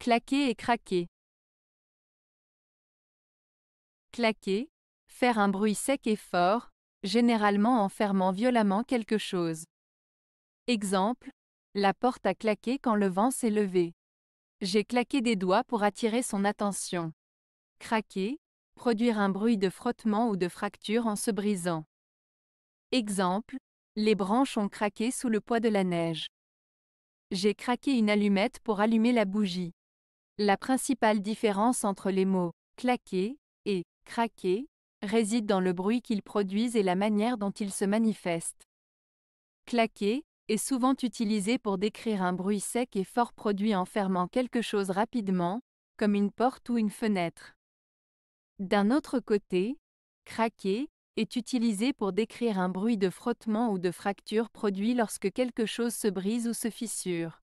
Claquer et craquer. Claquer, faire un bruit sec et fort, généralement en fermant violemment quelque chose. Exemple, la porte a claqué quand le vent s'est levé. J'ai claqué des doigts pour attirer son attention. Craquer, produire un bruit de frottement ou de fracture en se brisant. Exemple, les branches ont craqué sous le poids de la neige. J'ai craqué une allumette pour allumer la bougie. La principale différence entre les mots claquer et craquer réside dans le bruit qu'ils produisent et la manière dont ils se manifestent. Claquer est souvent utilisé pour décrire un bruit sec et fort produit en fermant quelque chose rapidement, comme une porte ou une fenêtre. D'un autre côté, craquer est utilisé pour décrire un bruit de frottement ou de fracture produit lorsque quelque chose se brise ou se fissure.